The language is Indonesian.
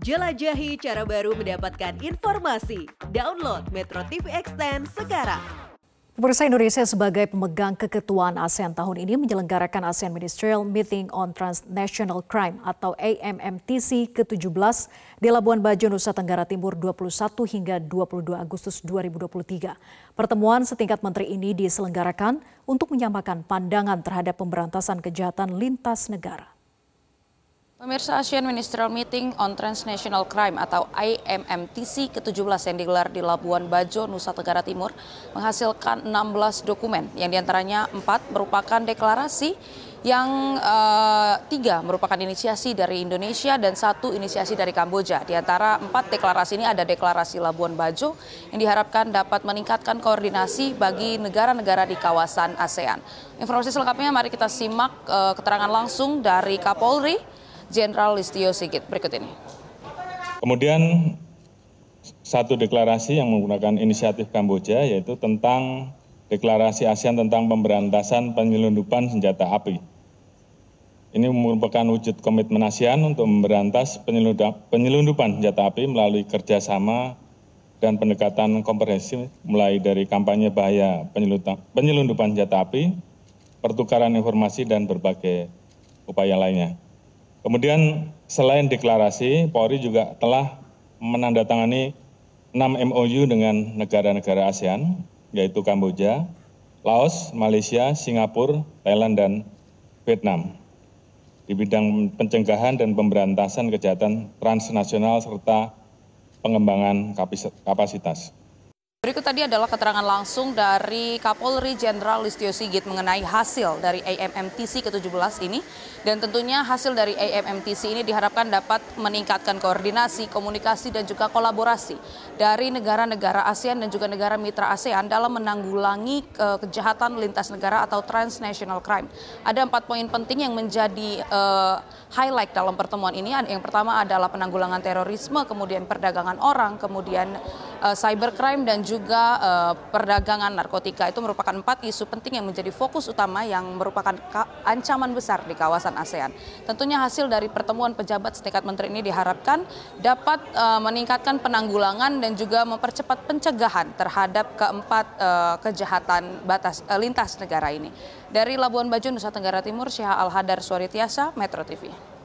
Jelajahi cara baru mendapatkan informasi. Download Metro TV Extend sekarang. Pemirsa Indonesia sebagai pemegang keketuaan ASEAN tahun ini menyelenggarakan ASEAN Ministerial Meeting on Transnational Crime atau AMMTC ke-17 di Labuan Bajo, Nusa Tenggara Timur 21 hingga 22 Agustus 2023. Pertemuan setingkat menteri ini diselenggarakan untuk menyamakan pandangan terhadap pemberantasan kejahatan lintas negara. Pemirsa Asian Ministerial Meeting on Transnational Crime atau IMMTC ke-17 yang digelar di Labuan Bajo, Nusa Tenggara Timur menghasilkan 16 dokumen yang diantaranya 4 merupakan deklarasi yang eh, tiga uh, merupakan inisiasi dari Indonesia dan satu inisiasi dari Kamboja. Di antara empat deklarasi ini ada deklarasi Labuan Bajo yang diharapkan dapat meningkatkan koordinasi bagi negara-negara di kawasan ASEAN. Informasi selengkapnya mari kita simak uh, keterangan langsung dari Kapolri Jenderal Listio Sigit. Berikut ini. Kemudian satu deklarasi yang menggunakan inisiatif Kamboja yaitu tentang deklarasi ASEAN tentang pemberantasan penyelundupan senjata api. Ini merupakan wujud komitmen ASEAN untuk memberantas penyelundupan senjata api melalui kerjasama dan pendekatan komprehensif mulai dari kampanye bahaya penyelundupan senjata api, pertukaran informasi, dan berbagai upaya lainnya. Kemudian selain deklarasi, Polri juga telah menandatangani 6 MOU dengan negara-negara ASEAN, yaitu Kamboja, Laos, Malaysia, Singapura, Thailand, dan Vietnam di bidang pencegahan dan pemberantasan kejahatan transnasional serta pengembangan kapasitas. Berikut tadi adalah keterangan langsung dari Kapolri Jenderal Listio Sigit mengenai hasil dari AMMTC ke-17 ini. Dan tentunya hasil dari AMMTC ini diharapkan dapat meningkatkan koordinasi, komunikasi, dan juga kolaborasi dari negara-negara ASEAN dan juga negara mitra ASEAN dalam menanggulangi eh, kejahatan lintas negara atau transnational crime. Ada empat poin penting yang menjadi uh, highlight dalam pertemuan ini. Yang pertama adalah penanggulangan terorisme, kemudian perdagangan orang, kemudian Eh, cybercrime dan juga uh, perdagangan narkotika. Itu merupakan empat isu penting yang menjadi fokus utama yang merupakan ancaman besar di kawasan ASEAN. Tentunya hasil dari pertemuan pejabat setingkat menteri ini diharapkan dapat eh, meningkatkan penanggulangan dan juga mempercepat pencegahan terhadap keempat kejahatan batas lintas negara ini. Dari Labuan Bajo, Nusa Tenggara Timur, Syah Al-Hadar Suaritiasa, Metro TV.